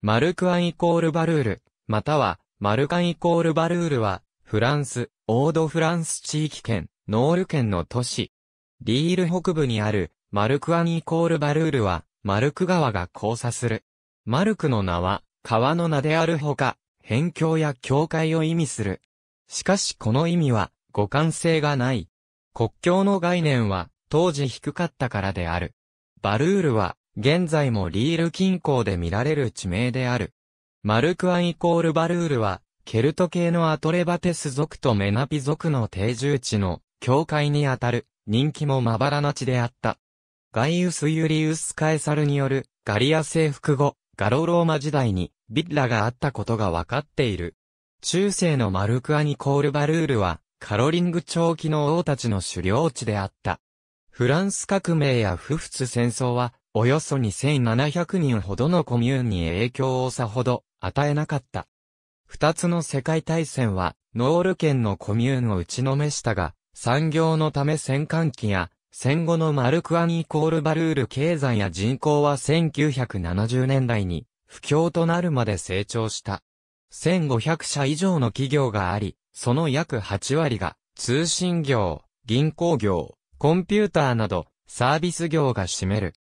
マルクアンイコールバルール、または、マルカンイコールバルールは、フランス、オードフランス地域圏、ノール県の都市。リール北部にある、マルクアンイコールバルールは、マルク川が交差する。マルクの名は、川の名であるほか、辺境や境界を意味する。しかしこの意味は、互換性がない。国境の概念は、当時低かったからである。バルールは、現在もリール近郊で見られる地名である。マルクアンイコールバルールは、ケルト系のアトレバテス族とメナピ族の定住地の境界にあたる人気もまばらな地であった。ガイウス・ユリウス・カエサルによるガリア征服後、ガロローマ時代にビッラがあったことがわかっている。中世のマルクアニコールバルールはカロリング長期の王たちの狩猟地であった。フランス革命や不仏戦争はおよそ2700人ほどのコミューンに影響をさほど与えなかった。二つの世界大戦は、ノール県のコミューンを打ちのめしたが、産業のため戦艦機や、戦後のマルクアンイコールバルール経済や人口は1970年代に、不況となるまで成長した。1500社以上の企業があり、その約8割が、通信業、銀行業、コンピューターなど、サービス業が占める。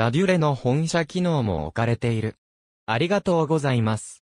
ラデュレの本社機能も置かれている。ありがとうございます。